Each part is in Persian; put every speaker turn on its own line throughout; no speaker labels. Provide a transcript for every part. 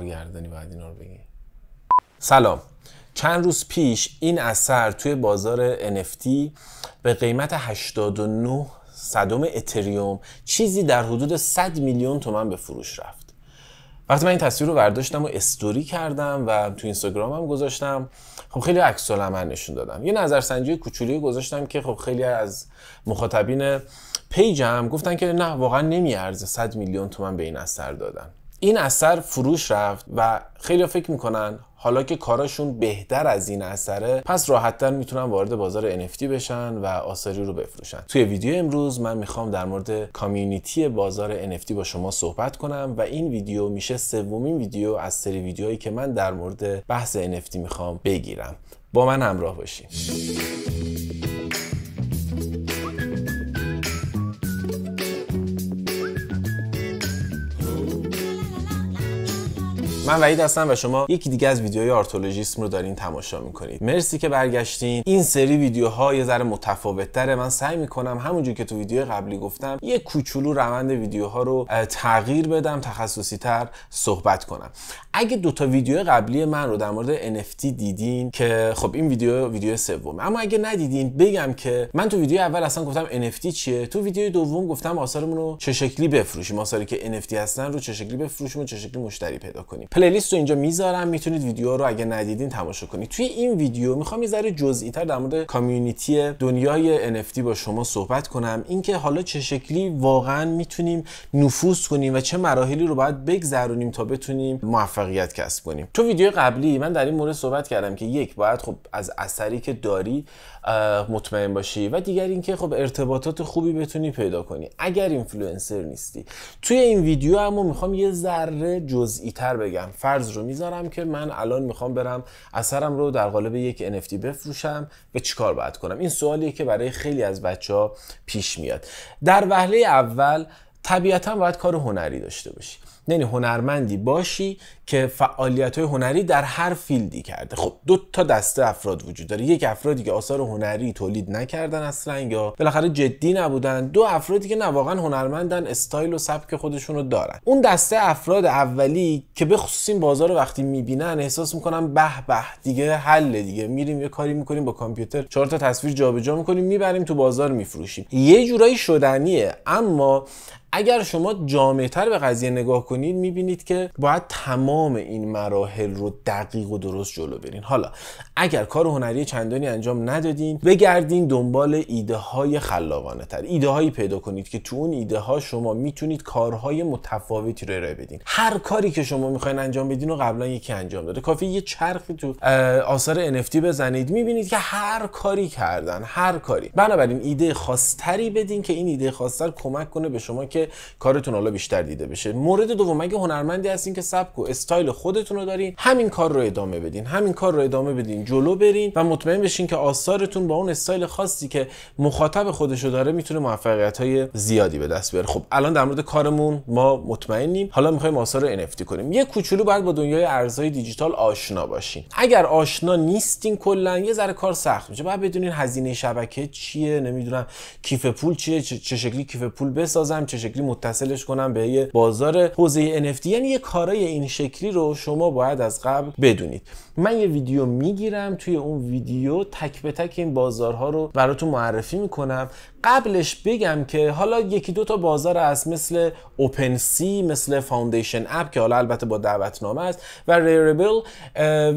کارگردانی باید اینا رو بگی سلام چند روز پیش این اثر توی بازار NFT به قیمت 89 صدم اتریوم چیزی در حدود 100 میلیون تومن به فروش رفت وقتی من این تصویر رو برداشتم و استوری کردم و تو اینستاگرامم گذاشتم خب خیلی عکس العمل نشون دادم یه نظرسنجی کوچولی گذاشتم که خب خیلی از مخاطبین پیجم گفتن که نه واقعا نمیارزه 100 میلیون تومن به این اثر دادن این اثر فروش رفت و خیلی فکر میکنن حالا که کاراشون بهتر از این اثره پس راحتتر میتونن وارد بازار NFT بشن و آثاری رو بفروشن توی ویدیو امروز من میخوام در مورد کامیونیتی بازار NFT با شما صحبت کنم و این ویدیو میشه سومین ویدیو از سری ویدیوهایی که من در مورد بحث NFT میخوام بگیرم با من همراه باشین من وحید هستم و شما یکی دیگه از ویدیوهای آرتولوژیسم رو دارین تماشا میکنید مرسی که برگشتین این سری ویدیوها یه ذره تره من سعی میکنم همونجور که تو ویدیو قبلی گفتم یه کوچولو روند ویدیوها رو تغییر بدم تخصصی تر صحبت کنم اگه دوتا ویدیو قبلی من رو در مورد NFT دیدین که خب این ویدیو ویدیو سومه اما اگه ندیدین بگم که من تو ویدیو اول اصلا گفتم NFT چیه تو ویدیو دوم گفتم آثارمون رو چه شکلی بفروشیم آثاری که NFT هستن رو چه شکلی بفروشیم و چه شکلی مشتری پیدا کنیم پلیلیست اینجا میذارم میتونید ویدیو رو اگه ندیدین تماشا کنید توی این ویدیو میخوام یه ذره تر در مورد کامیونیتی دنیای NFT با شما صحبت کنم اینکه حالا چه شکلی واقعا میتونیم نفوذ کنیم و چه مراحلی رو باید بگذرونیم تا بتونیم موفقیت کسب کنیم تو ویدیو قبلی من در این مورد صحبت کردم که یک باید خب از اثری که داری مطمئن باشی و دیگر اینکه خب ارتباطات خوبی بتونی پیدا کنی اگر اینفلوئنسر نیستی توی این ویدیو اما میخوام یه ذره جزئی تر بگم فرض رو میذارم که من الان میخوام برم اثرم رو در قالب یک NFT بفروشم و چیکار باید کنم این سوالیه که برای خیلی از بچه ها پیش میاد در وهله اول طبیعتا باید کار هنری داشته باشی یعنی هنرمندی باشی که فعالیت های هنری در هر فیلدی کرده خب دو تا دسته افراد وجود داره یک افرادی که آثار هنری تولید نکردن اصلا یا بالاخره جدی نبودن دو افرادی که نه واقعا هنرمندن استایل و سبک خودشون رو دارن اون دسته افراد اولی که به خصوص این بازار رو وقتی میبینن احساس میکنن به به دیگه حل دیگه میریم یه کاری میکنیم با کامپیوتر چهار تا تصویر جابجا میکنیم میبریم تو بازار میفروشیم یه جورایی شدنیه اما اگر شما تر به قضیه نگاه کنید میبینید که باید تمام این مراحل رو دقیق و درست جلو برین حالا اگر کار هنری چندانی انجام ندادین بگردین دنبال ایده های خلاقانه تر ایده هایی پیدا کنید که تو اون ایده ها شما میتونید کارهای متفاوتی رو ارائه بدین هر کاری که شما میخواین انجام بدین رو قبلا یکی انجام داده کافی یه چرخی تو آثار NFT بزنید میبینید که هر کاری کردن هر کاری بنابراین ایده خاصتری بدین که این ایده خاصتر کمک کنه به شما که کارتون حالا بیشتر دیده بشه مورد دوم اگه هنرمندی هستین که سبک و استایل خودتون رو دارین همین کار رو ادامه بدین همین کار رو ادامه بدین جلو برین و مطمئن بشین که آثارتون با اون استایل خاصی که مخاطب خودشو داره میتونه موفقیت های زیادی به دست بیاره خب الان در مورد کارمون ما مطمئنیم حالا میخوایم آثار NFT کنیم یه کوچولو باید با دنیای ارزهای دیجیتال آشنا باشین اگر آشنا نیستین کلا یه ذره کار سخت میشه باید بدونین هزینه شبکه چیه نمیدونم کیف پول چیه چه شکلی کیف پول بسازم چه شکلی متصلش کنم به یه بازار حوزه NFT یعنی یه کارای این شکلی رو شما باید از قبل بدونید من یه ویدیو میگیرم توی اون ویدیو تک به تک این بازارها رو براتون معرفی میکنم قبلش بگم که حالا یکی دو تا بازار هست مثل اوپن سی مثل فاوندیشن اپ که حالا البته با دعوتنامه است و ریربل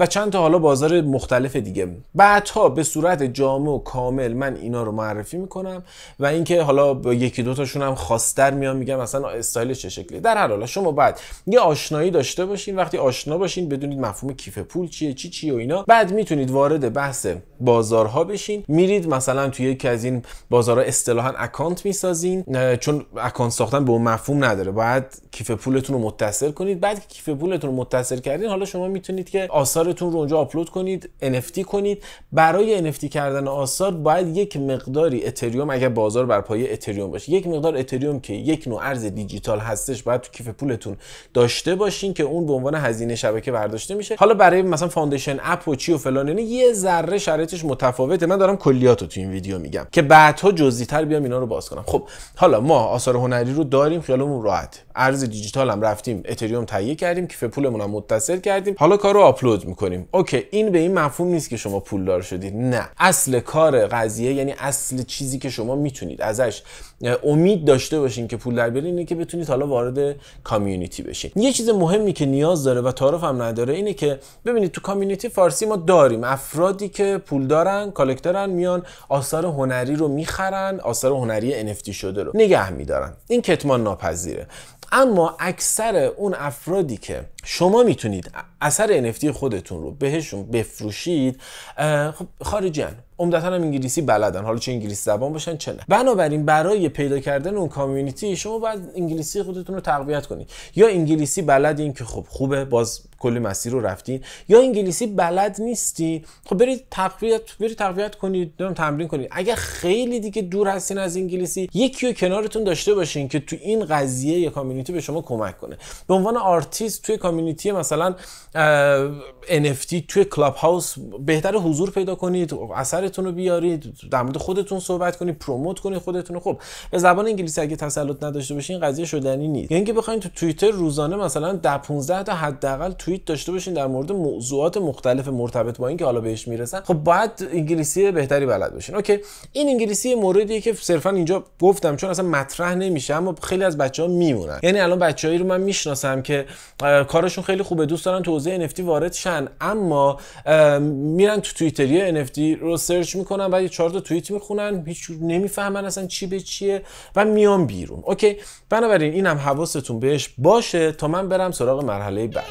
و چند تا حالا بازار مختلف دیگه بعدها به صورت جامع و کامل من اینا رو معرفی میکنم و اینکه حالا یکی دو تاشون هم خواستر میام میگم مثلا استایلش چه شکلی. در هر حال شما بعد یه آشنایی داشته باشین وقتی آشنا باشین بدونید مفهوم کیف پول چیه چی چی و اینا بعد میتونید وارد بحث بازارها بشین میرید مثلا توی یکی از این بازارها اصطلاحا اکانت میسازین چون اکانت ساختن به اون مفهوم نداره باید کیف پولتون رو متصل کنید بعد که کیف پولتون رو متصل کردین حالا شما میتونید که آثارتون رو اونجا آپلود کنید NFT کنید برای NFT کردن آثار باید یک مقداری اتریوم اگر بازار بر پایه اتریوم باشه یک مقدار اتریوم که یک نوع ارز دیجیتال هستش باید تو کیف پولتون داشته باشین که اون به عنوان هزینه شبکه برداشته میشه حالا برای مثلا فاندیشن اپ و چی و فلان یعنی یه ذره شرایطش متفاوته من دارم کلیات رو تو این ویدیو میگم که بعدها تر بیام اینا رو باز کنم خب حالا ما آثار هنری رو داریم خیالمون راحت ارز دیجیتال هم رفتیم اتریوم تهیه کردیم کیف پولمون هم متصل کردیم حالا کارو آپلود میکنیم اوکی این به این مفهوم نیست که شما پولدار شدید نه اصل کار قضیه یعنی اصل چیزی که شما میتونید ازش امید داشته باشین که پول در بیاری اینه که بتونید حالا وارد کامیونیتی بشین یه چیز مهمی که نیاز داره و تعارف هم نداره اینه که ببینید تو کامیونیتی فارسی ما داریم افرادی که پول دارن کالکترن میان آثار هنری رو میخرن آثار هنری NFT شده رو نگه میدارن این کتمان ناپذیره اما اکثر اون افرادی که شما میتونید اثر NFT خودتون رو بهشون بفروشید خب خارجیان عمدتا هم انگلیسی بلدن حالا چه انگلیسی زبان باشن چه نه بنابراین برای پیدا کردن اون کامیونیتی شما باید انگلیسی خودتون رو تقویت کنید یا انگلیسی بلدین که خب خوبه باز کلی مسیر رو رفتین یا انگلیسی بلد نیستی خب برید تقویت برید تقویت کنید تمرین کنید اگر خیلی دیگه دور هستین از انگلیسی یکی رو کنارتون داشته باشین که تو این قضیه یا کامیونیتی به شما کمک کنه به عنوان آرتیست توی کامیونیتی مثلا NFT توی کلاب هاوس بهتر حضور پیدا کنید اثرتون رو بیارید در مورد خودتون صحبت کنید پروموت کنید خودتون رو خب به زبان انگلیسی اگه تسلط نداشته باشین قضیه شدنی نیست یعنی بخواید تو توییتر روزانه مثلا 10 15 تا حداقل توییت داشته باشین در مورد موضوعات مختلف مرتبط با این که حالا بهش میرسن خب باید انگلیسی بهتری بلد باشین اوکی این انگلیسی موردیه که صرفا اینجا گفتم چون اصلا مطرح نمیشه اما خیلی از بچه ها میمونن یعنی الان هایی رو من میشناسم که کارشون خیلی خوبه دوست دارن تو حوزه NFT وارد شن اما میرن تو توییتری NFT رو سرچ میکنن بعد یه چهار تا توییت میخونن هیچ نمیفهمن اصلا چی به چیه و میان بیرون اوکی بنابراین اینم حواستون بهش باشه تا من برم سراغ مرحله بعد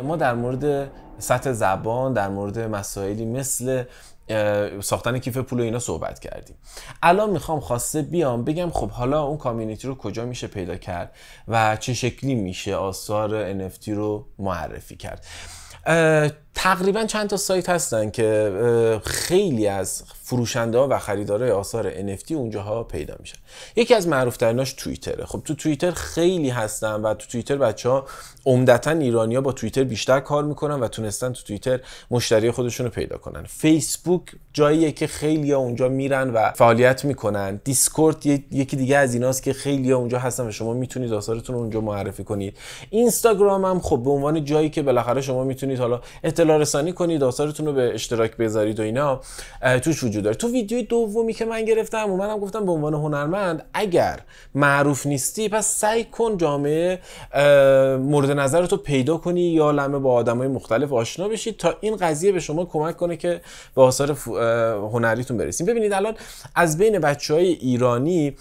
ما در مورد سطح زبان در مورد مسائلی مثل ساختن کیف پول و اینا صحبت کردیم الان میخوام خواسته بیام بگم خب حالا اون کامیونیتی رو کجا میشه پیدا کرد و چه شکلی میشه آثار NFT رو معرفی کرد تقریبا چند تا سایت هستن که خیلی از فروشنده ها و خریدارای آثار NFT اونجاها پیدا میشن یکی از معروف تریناش توییتره خب تو توییتر خیلی هستن و تو توییتر بچه ها عمدتا ایرانیا با توییتر بیشتر کار میکنن و تونستن تو توییتر مشتری خودشون رو پیدا کنن فیسبوک جاییه که خیلی ها اونجا میرن و فعالیت میکنن دیسکورد یکی دیگه از ایناست که خیلی ها اونجا هستن و شما میتونید آثارتون اونجا معرفی کنید اینستاگرام هم خب به عنوان جایی که بالاخره شما میتونید حالا اطلاع رسانی کنید آثارتون رو به اشتراک بذارید و اینا توش وجود داره تو ویدیوی دومی که من گرفتم منم گفتم به عنوان هنرمند اگر معروف نیستی پس سعی کن جامعه مورد نظر پیدا کنی یا لمه با آدمای مختلف آشنا بشید تا این قضیه به شما کمک کنه که به آثار هنریتون برسید. ببینید الان از بین بچه های ایرانی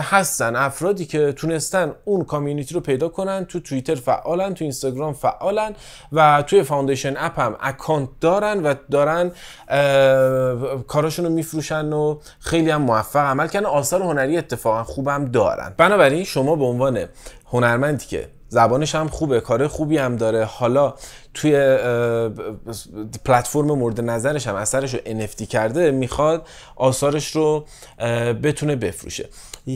هستن افرادی که تونستن اون کامیونیتی رو پیدا کنن تو توییتر فعالن تو اینستاگرام فعالن و توی فاندیشن هم اکانت دارن و دارن کاراشون رو میفروشن و خیلی هم موفق عمل کردن آثار هنری اتفاقا خوبم دارن بنابراین شما به عنوان هنرمندی که زبانش هم خوبه کار خوبی هم داره حالا توی پلتفرم مورد نظرش هم اثرش رو NFT کرده میخواد آثارش رو بتونه بفروشه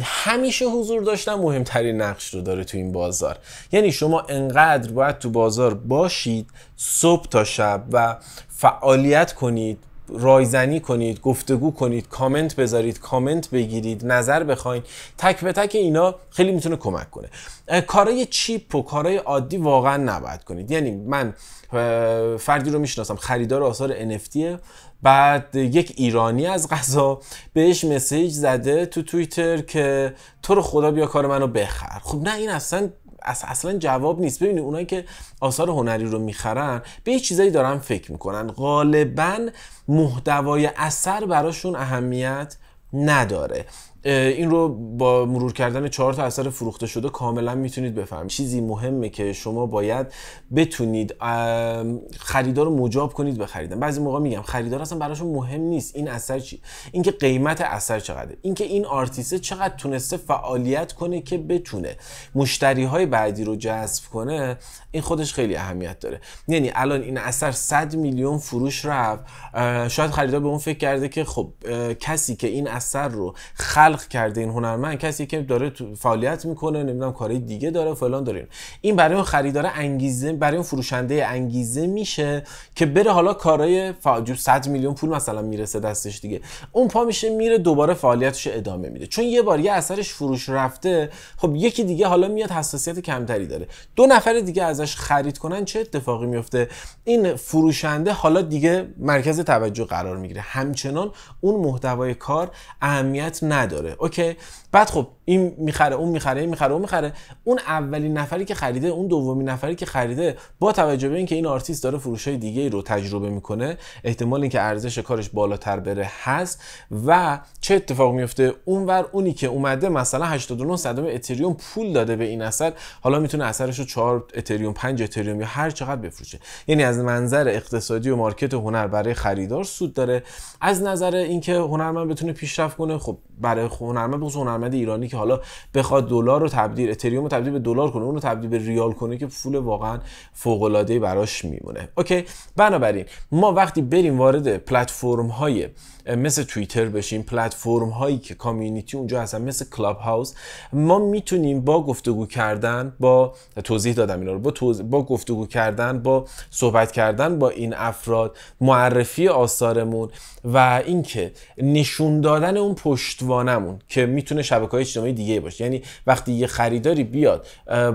همیشه حضور داشتن مهمترین نقش رو داره تو این بازار یعنی شما انقدر باید تو بازار باشید صبح تا شب و فعالیت کنید رایزنی کنید گفتگو کنید کامنت بذارید کامنت بگیرید نظر بخواین تک به تک اینا خیلی میتونه کمک کنه کارای چیپ و کارای عادی واقعا نباید کنید یعنی من فردی رو میشناسم خریدار آثار NFT بعد یک ایرانی از غذا بهش مسیج زده تو توییتر که تو رو خدا بیا کار منو بخر خب نه این اصلا اصلا جواب نیست ببینید اونایی که آثار هنری رو میخرن به یه چیزایی دارن فکر میکنن غالبا محتوای اثر براشون اهمیت نداره این رو با مرور کردن چهار تا اثر فروخته شده کاملا میتونید بفهمید چیزی مهمه که شما باید بتونید خریدار رو مجاب کنید به خریدن بعضی موقع میگم خریدار اصلا براشون مهم نیست این اثر چی اینکه قیمت اثر چقدره اینکه این آرتیست چقدر تونسته فعالیت کنه که بتونه مشتری های بعدی رو جذب کنه این خودش خیلی اهمیت داره یعنی الان این اثر 100 میلیون فروش رفت شاید خریدار به اون فکر کرده که خب کسی که این اثر رو خل کرده این هنرمند کسی که داره فعالیت میکنه نمیدونم کارهای دیگه داره فلان داره این برای اون خریدار انگیزه برای اون فروشنده انگیزه میشه که بره حالا کارهای فاجو 100 میلیون پول مثلا میرسه دستش دیگه اون پا میشه میره دوباره فعالیتش ادامه میده چون یه بار یه اثرش فروش رفته خب یکی دیگه حالا میاد حساسیت کمتری داره دو نفر دیگه ازش خرید کنن چه اتفاقی میفته این فروشنده حالا دیگه مرکز توجه قرار میگیره همچنان اون محتوای کار اهمیت نداره داره اوکی بعد خب این میخره اون میخره این میخره اون میخره اون اولین نفری که خریده اون دومی نفری که خریده با توجه به اینکه این آرتیست داره فروش های دیگه ای رو تجربه میکنه احتمال که ارزش کارش بالاتر بره هست و چه اتفاق میفته اونور اونی که اومده مثلا 89 صدم اتریوم پول داده به این اثر حالا میتونه اثرش رو 4 اتریوم 5 اتریوم یا هر چقدر بفروشه یعنی از منظر اقتصادی و مارکت هنر برای خریدار سود داره از نظر اینکه هنرمند بتونه پیشرفت کنه خب برای هنرمند بخصوص هنرمند ایرانی که حالا بخواد دلار رو تبدیل اتریوم رو تبدیل به دلار کنه اون رو تبدیل به ریال کنه که پول واقعا فوق العاده براش میمونه اوکی بنابراین ما وقتی بریم وارد پلتفرم های مثل توییتر بشیم پلتفرم هایی که کامیونیتی اونجا هستن مثل کلاب هاوس ما میتونیم با گفتگو کردن با توضیح دادم اینا رو با, با گفتگو کردن با صحبت کردن با این افراد معرفی آثارمون و اینکه نشون دادن اون پشتوانم که میتونه شبکه های اجتماعی دیگه باشه یعنی وقتی یه خریداری بیاد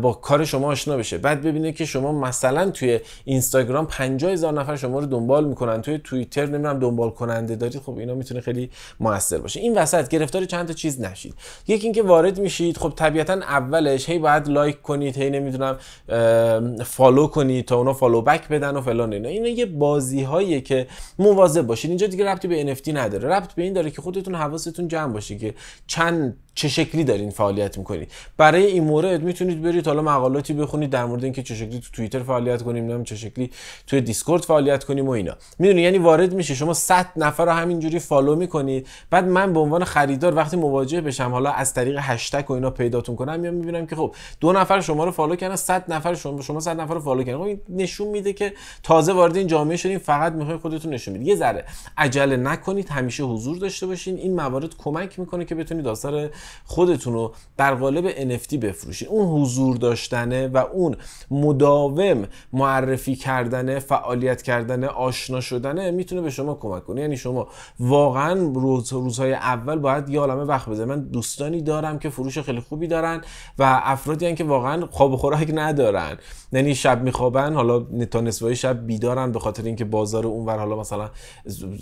با کار شما آشنا بشه بعد ببینه که شما مثلا توی اینستاگرام 50 هزار نفر شما رو دنبال میکنن توی توییتر نمیدونم دنبال کننده دارید خب اینا میتونه خیلی موثر باشه این وسط گرفتار چند تا چیز نشید یکی اینکه وارد میشید خب طبیعتا اولش هی بعد لایک کنید هی نمیدونم فالو کنید تا اونا فالو بک بدن و فلان اینا اینا یه بازی که مواظب باشید اینجا دیگه ربطی به NFT نداره ربط به این داره که خودتون حواستون جمع باشه که چند چه شکلی دارین فعالیت میکنید برای این مورد میتونید برید حالا مقالاتی بخونید در مورد اینکه چه شکلی تو توییتر فعالیت کنیم نمیدونم چه شکلی توی دیسکورد فعالیت کنیم و اینا میدونی یعنی وارد میشه شما 100 نفر رو همینجوری فالو میکنید بعد من به عنوان خریدار وقتی مواجه بشم حالا از طریق هشتگ و اینا پیداتون کنم میام میبینم که خب دو نفر شما رو فالو کردن 100 نفر شما شما 100 نفر رو فالو کردن خب نشون میده که تازه وارد این جامعه شدین فقط میخوای خودتون نشون بدید یه ذره عجله نکنید همیشه حضور داشته باشین این موارد کمک میکنه که بتونید آثار خودتون رو در قالب NFT بفروشید اون حضور داشتنه و اون مداوم معرفی کردنه فعالیت کردنه آشنا شدنه میتونه به شما کمک کنه یعنی شما واقعا روز روزهای اول باید یه عالمه وقت بذارید من دوستانی دارم که فروش خیلی خوبی دارن و افرادی هن که واقعا خواب خوراک ندارن یعنی شب میخوابن حالا تا نصفه شب بیدارن به خاطر اینکه بازار اونور حالا مثلا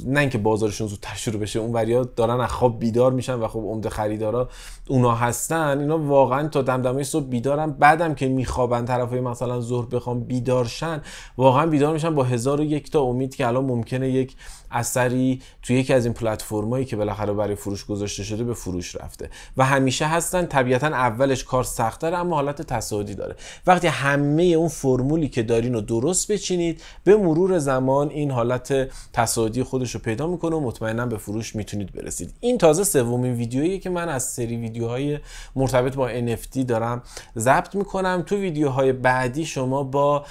نه اینکه بازارشون زودتر شروع بشه اونوریا دارن از خواب بیدار میشن و خب عمده خریدارا اونا هستن اینا واقعا تا دمدمه صبح بیدارن بعدم که میخوابن طرف مثلا ظهر بخوام بیدارشن واقعا بیدار میشن با هزار و یک تا امید که الان ممکنه یک اثری توی یکی از این پلتفرمایی که بالاخره برای فروش گذاشته شده به فروش رفته و همیشه هستن طبیعتا اولش کار سخته، اما حالت تصاعدی داره وقتی همه اون فرمولی که دارین رو درست بچینید به مرور زمان این حالت تصاعدی خودش رو پیدا میکنه و مطمئنا به فروش میتونید برسید این تازه سومین ویدیویی که من از سری ویدیوهای مرتبط با NFT دارم ضبط میکنم تو ویدیوهای بعدی شما با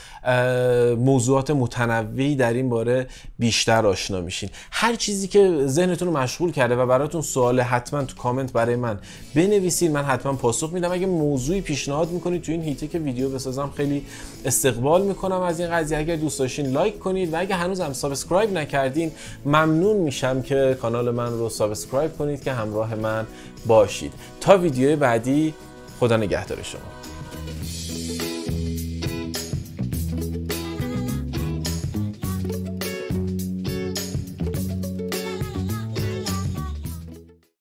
موضوعات متنوعی در این باره بیشتر آشنا میشین هر چیزی که ذهنتون رو مشغول کرده و براتون سوال حتما تو کامنت برای من بنویسین من حتما پاسخ میدم اگه موضوعی پیشنهاد میکنید تو این هیته که ویدیو بسازم خیلی استقبال میکنم از این قضیه اگر دوست داشتین لایک کنید و اگه هنوز هم سابسکرایب نکردین ممنون میشم که کانال من رو سابسکرایب کنید که همراه من باشید تا ویدیو بعدی خدا نگهدار شما